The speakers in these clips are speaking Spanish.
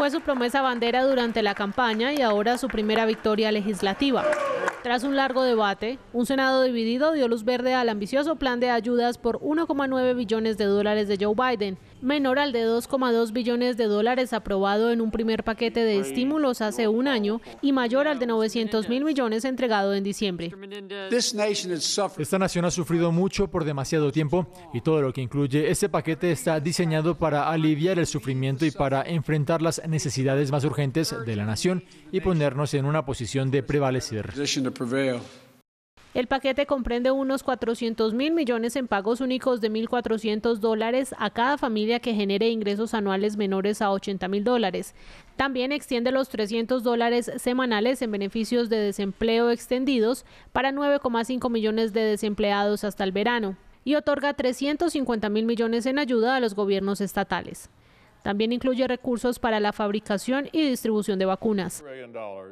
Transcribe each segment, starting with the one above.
fue su promesa bandera durante la campaña y ahora su primera victoria legislativa. Tras un largo debate, un Senado dividido dio luz verde al ambicioso plan de ayudas por 1,9 billones de dólares de Joe Biden, menor al de 2,2 billones de dólares aprobado en un primer paquete de estímulos hace un año y mayor al de 900 mil millones entregado en diciembre. Esta nación ha sufrido mucho por demasiado tiempo y todo lo que incluye este paquete está diseñado para aliviar el sufrimiento y para enfrentar las necesidades más urgentes de la nación y ponernos en una posición de prevalecer. El paquete comprende unos 400 mil millones en pagos únicos de 1.400 dólares a cada familia que genere ingresos anuales menores a 80 mil dólares. También extiende los 300 dólares semanales en beneficios de desempleo extendidos para 9,5 millones de desempleados hasta el verano y otorga 350 mil millones en ayuda a los gobiernos estatales. También incluye recursos para la fabricación y distribución de vacunas.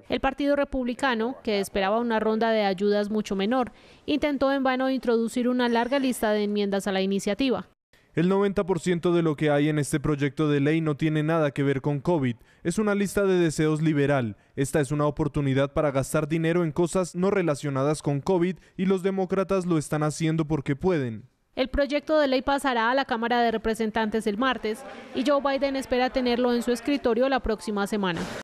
El Partido Republicano, que esperaba una ronda de ayudas mucho menor, intentó en vano introducir una larga lista de enmiendas a la iniciativa. El 90% de lo que hay en este proyecto de ley no tiene nada que ver con COVID. Es una lista de deseos liberal. Esta es una oportunidad para gastar dinero en cosas no relacionadas con COVID y los demócratas lo están haciendo porque pueden. El proyecto de ley pasará a la Cámara de Representantes el martes y Joe Biden espera tenerlo en su escritorio la próxima semana.